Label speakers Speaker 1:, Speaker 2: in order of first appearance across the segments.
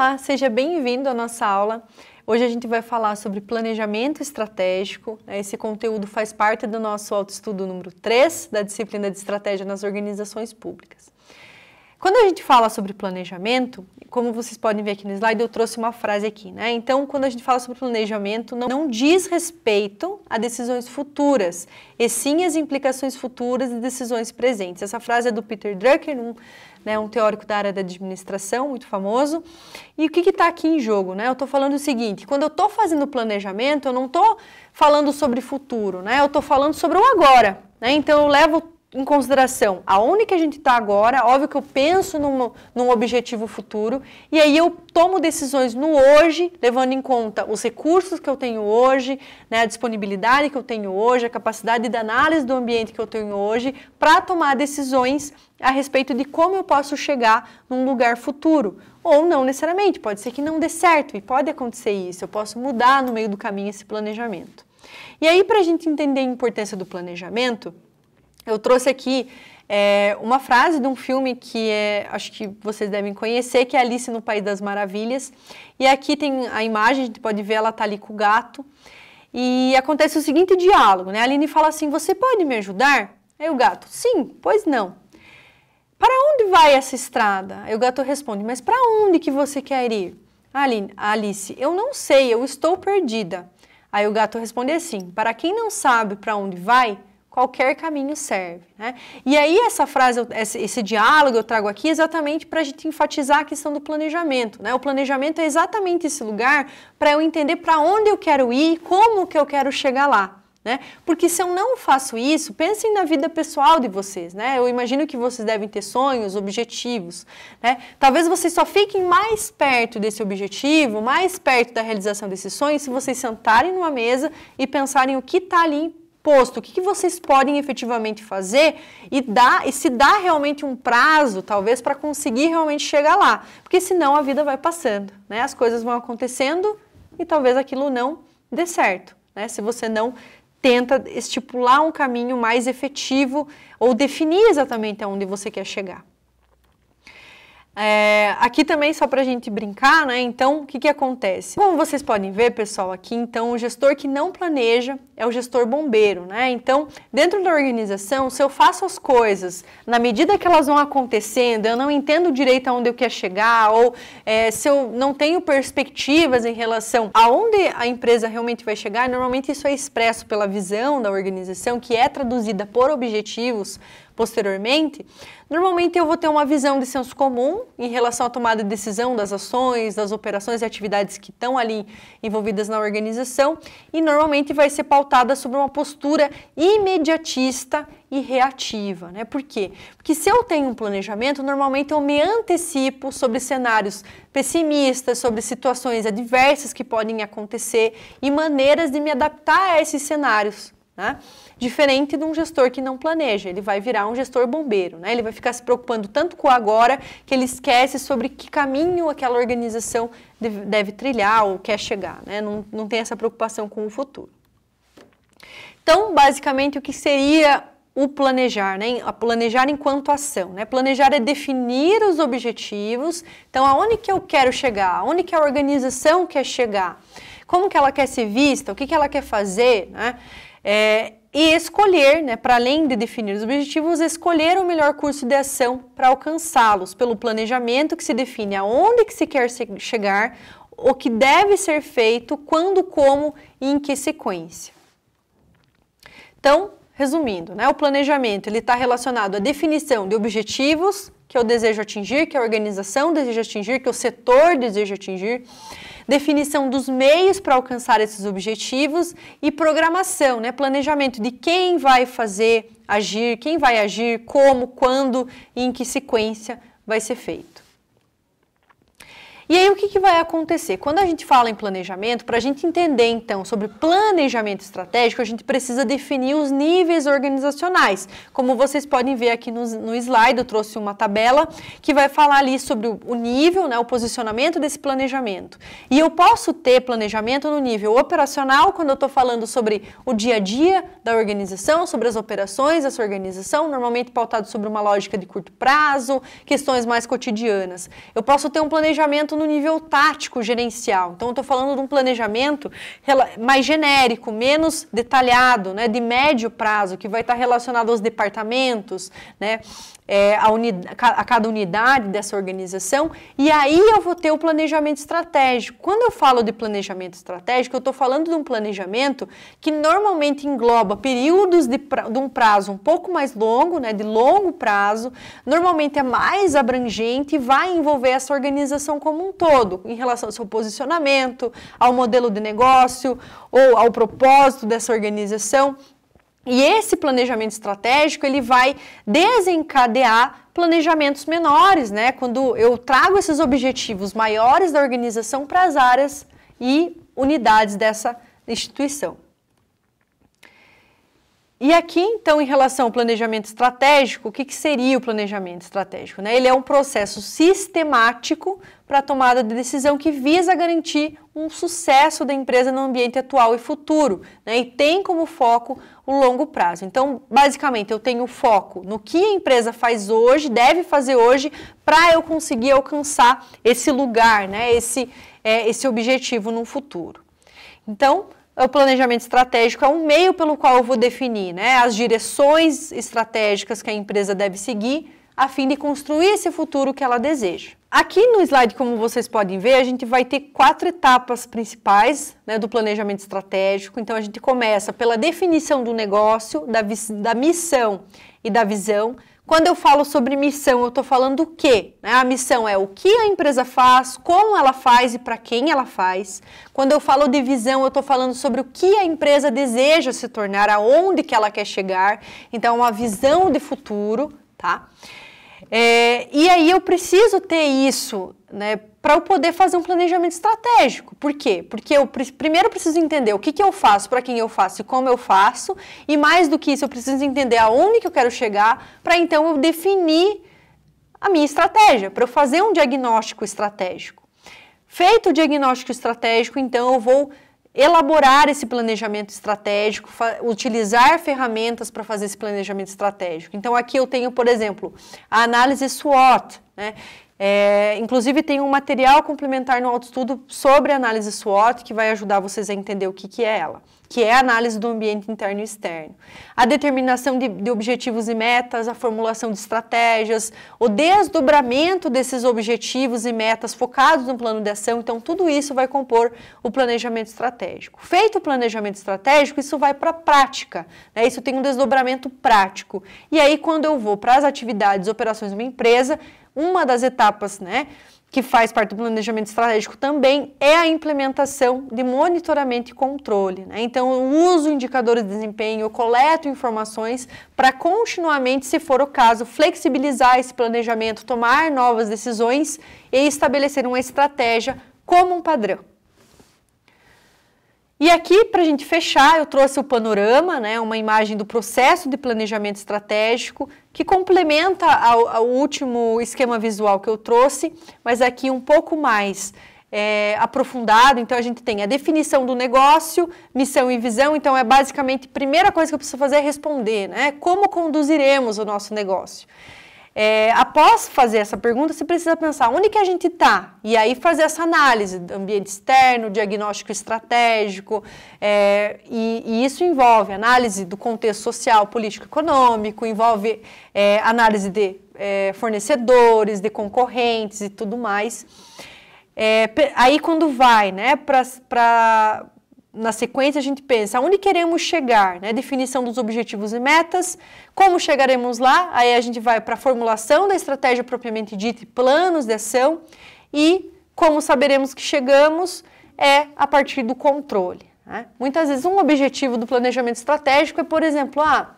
Speaker 1: Olá, seja bem-vindo à nossa aula. Hoje a gente vai falar sobre planejamento estratégico. Né? Esse conteúdo faz parte do nosso autoestudo número 3 da disciplina de estratégia nas organizações públicas. Quando a gente fala sobre planejamento, como vocês podem ver aqui no slide, eu trouxe uma frase aqui, né? Então, quando a gente fala sobre planejamento, não, não diz respeito a decisões futuras, e sim as implicações futuras de decisões presentes. Essa frase é do Peter Drucker, um, né, um teórico da área da administração, muito famoso. E o que está aqui em jogo, né? Eu estou falando o seguinte, quando eu estou fazendo planejamento, eu não estou falando sobre futuro, né? Eu estou falando sobre o agora, né? Então, eu levo em consideração aonde que a gente está agora, óbvio que eu penso num, num objetivo futuro, e aí eu tomo decisões no hoje, levando em conta os recursos que eu tenho hoje, né, a disponibilidade que eu tenho hoje, a capacidade de análise do ambiente que eu tenho hoje, para tomar decisões a respeito de como eu posso chegar num lugar futuro. Ou não necessariamente, pode ser que não dê certo, e pode acontecer isso, eu posso mudar no meio do caminho esse planejamento. E aí, para a gente entender a importância do planejamento, eu trouxe aqui é, uma frase de um filme que é, acho que vocês devem conhecer, que é Alice no País das Maravilhas. E aqui tem a imagem, a gente pode ver, ela tá ali com o gato. E acontece o seguinte diálogo, né? A Aline fala assim, você pode me ajudar? Aí o gato, sim, pois não. Para onde vai essa estrada? Aí o gato responde, mas para onde que você quer ir? Ah, Aline, a Alice, eu não sei, eu estou perdida. Aí o gato responde assim, para quem não sabe para onde vai, qualquer caminho serve. Né? E aí essa frase, esse diálogo eu trago aqui exatamente para a gente enfatizar a questão do planejamento. Né? O planejamento é exatamente esse lugar para eu entender para onde eu quero ir, como que eu quero chegar lá. Né? Porque se eu não faço isso, pensem na vida pessoal de vocês, né? Eu imagino que vocês devem ter sonhos, objetivos, né? Talvez vocês só fiquem mais perto desse objetivo, mais perto da realização desse sonho, se vocês sentarem numa mesa e pensarem o que está ali posto, o que, que vocês podem efetivamente fazer e, dá, e se dá realmente um prazo, talvez, para conseguir realmente chegar lá. Porque senão a vida vai passando, né? As coisas vão acontecendo e talvez aquilo não dê certo, né? Se você não tenta estipular um caminho mais efetivo ou definir exatamente aonde você quer chegar. É, aqui também só para a gente brincar, né? Então, o que, que acontece? Como vocês podem ver, pessoal, aqui então o gestor que não planeja é o gestor bombeiro, né? Então, dentro da organização, se eu faço as coisas na medida que elas vão acontecendo, eu não entendo direito aonde eu quero chegar, ou é, se eu não tenho perspectivas em relação aonde a empresa realmente vai chegar, normalmente isso é expresso pela visão da organização, que é traduzida por objetivos posteriormente, normalmente eu vou ter uma visão de senso comum em relação à tomada de decisão das ações, das operações e atividades que estão ali envolvidas na organização e normalmente vai ser pautada sobre uma postura imediatista e reativa, né? Por quê? Porque se eu tenho um planejamento, normalmente eu me antecipo sobre cenários pessimistas, sobre situações adversas que podem acontecer e maneiras de me adaptar a esses cenários. Né? Diferente de um gestor que não planeja, ele vai virar um gestor bombeiro, né? ele vai ficar se preocupando tanto com o agora que ele esquece sobre que caminho aquela organização deve, deve trilhar ou quer chegar, né? não, não tem essa preocupação com o futuro. Então, basicamente, o que seria o planejar, né? A planejar enquanto ação, né? Planejar é definir os objetivos. Então, aonde que eu quero chegar? Aonde que a organização quer chegar? Como que ela quer ser vista? O que que ela quer fazer, né? É, e escolher, né, para além de definir os objetivos, escolher o melhor curso de ação para alcançá-los, pelo planejamento que se define aonde que se quer chegar, o que deve ser feito, quando, como e em que sequência. Então, resumindo, né, o planejamento ele está relacionado à definição de objetivos que eu desejo atingir, que a organização deseja atingir, que o setor deseja atingir, definição dos meios para alcançar esses objetivos e programação, né? planejamento de quem vai fazer, agir, quem vai agir, como, quando e em que sequência vai ser feito. E aí o que, que vai acontecer? Quando a gente fala em planejamento, para a gente entender então sobre planejamento estratégico, a gente precisa definir os níveis organizacionais. Como vocês podem ver aqui no, no slide, eu trouxe uma tabela que vai falar ali sobre o, o nível, né, o posicionamento desse planejamento. E eu posso ter planejamento no nível operacional, quando eu estou falando sobre o dia a dia da organização, sobre as operações dessa organização, normalmente pautado sobre uma lógica de curto prazo, questões mais cotidianas. Eu posso ter um planejamento no nível tático gerencial. Então, estou falando de um planejamento mais genérico, menos detalhado, né, de médio prazo, que vai estar relacionado aos departamentos, né, é, a, a cada unidade dessa organização. E aí eu vou ter o planejamento estratégico. Quando eu falo de planejamento estratégico, eu estou falando de um planejamento que normalmente engloba períodos de, pra, de um prazo um pouco mais longo, né, de longo prazo, normalmente é mais abrangente e vai envolver essa organização como um um todo em relação ao seu posicionamento, ao modelo de negócio ou ao propósito dessa organização. E esse planejamento estratégico ele vai desencadear planejamentos menores, né? Quando eu trago esses objetivos maiores da organização para as áreas e unidades dessa instituição. E aqui, então, em relação ao planejamento estratégico, o que, que seria o planejamento estratégico? Né? Ele é um processo sistemático para a tomada de decisão que visa garantir um sucesso da empresa no ambiente atual e futuro, né? e tem como foco o longo prazo. Então, basicamente, eu tenho foco no que a empresa faz hoje, deve fazer hoje, para eu conseguir alcançar esse lugar, né? esse, é, esse objetivo no futuro. Então, o planejamento estratégico é um meio pelo qual eu vou definir né, as direções estratégicas que a empresa deve seguir a fim de construir esse futuro que ela deseja. Aqui no slide, como vocês podem ver, a gente vai ter quatro etapas principais né, do planejamento estratégico. Então, a gente começa pela definição do negócio, da, da missão e da visão. Quando eu falo sobre missão, eu estou falando o quê? Né? A missão é o que a empresa faz, como ela faz e para quem ela faz. Quando eu falo de visão, eu estou falando sobre o que a empresa deseja se tornar, aonde que ela quer chegar. Então, é uma visão de futuro, tá? É, e aí eu preciso ter isso, né, para eu poder fazer um planejamento estratégico. Por quê? Porque eu primeiro preciso entender o que, que eu faço, para quem eu faço e como eu faço, e mais do que isso, eu preciso entender aonde que eu quero chegar, para então eu definir a minha estratégia, para eu fazer um diagnóstico estratégico. Feito o diagnóstico estratégico, então eu vou elaborar esse planejamento estratégico, utilizar ferramentas para fazer esse planejamento estratégico. Então, aqui eu tenho, por exemplo, a análise SWOT, né? É, inclusive, tem um material complementar no autoestudo sobre análise SWOT que vai ajudar vocês a entender o que, que é ela, que é a análise do ambiente interno e externo. A determinação de, de objetivos e metas, a formulação de estratégias, o desdobramento desses objetivos e metas focados no plano de ação. Então, tudo isso vai compor o planejamento estratégico. Feito o planejamento estratégico, isso vai para a prática. Né? Isso tem um desdobramento prático. E aí, quando eu vou para as atividades operações de uma empresa, uma das etapas, né, que faz parte do planejamento estratégico também é a implementação de monitoramento e controle. Né? Então, eu uso indicadores de desempenho, eu coleto informações para continuamente, se for o caso, flexibilizar esse planejamento, tomar novas decisões e estabelecer uma estratégia como um padrão. E aqui, para a gente fechar, eu trouxe o panorama, né, uma imagem do processo de planejamento estratégico que complementa ao, ao, último esquema visual que eu trouxe, mas aqui um pouco mais é, aprofundado. Então, a gente tem a definição do negócio, missão e visão. Então, é basicamente a primeira coisa que eu preciso fazer é responder, né? Como conduziremos o nosso negócio? É, após fazer essa pergunta, você precisa pensar onde que a gente está e aí fazer essa análise do ambiente externo, diagnóstico estratégico, é, e, e, isso envolve análise do contexto social, político, econômico, envolve é, análise de é, fornecedores, de concorrentes e tudo mais. É, aí quando vai, né, para na sequência a gente pensa onde queremos chegar, né? Definição dos objetivos e metas, como chegaremos lá, aí a gente vai para a formulação da estratégia propriamente dita e planos de ação e como saberemos que chegamos é a partir do controle. Né? Muitas vezes um objetivo do planejamento estratégico é, por exemplo, ah,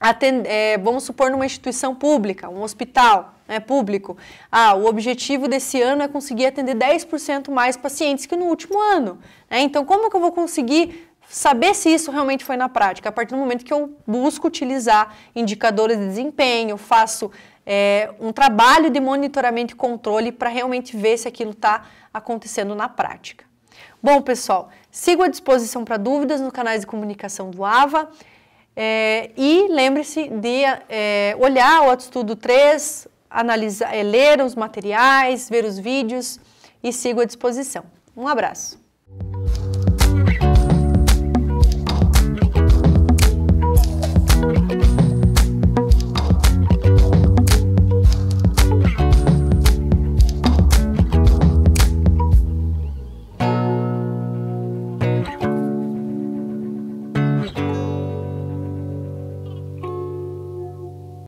Speaker 1: Atend é, vamos supor numa instituição pública, um hospital né, público. Ah, o objetivo desse ano é conseguir atender 10% mais pacientes que no último ano. Né? Então, como que eu vou conseguir saber se isso realmente foi na prática? A partir do momento que eu busco utilizar indicadores de desempenho, faço é, um trabalho de monitoramento e controle para realmente ver se aquilo está acontecendo na prática. Bom, pessoal, sigo à disposição para dúvidas no canais de comunicação do AVA. É, e lembre-se de é, olhar o estudo 3, analisar, é, ler os materiais, ver os vídeos e sigo à disposição. Um abraço.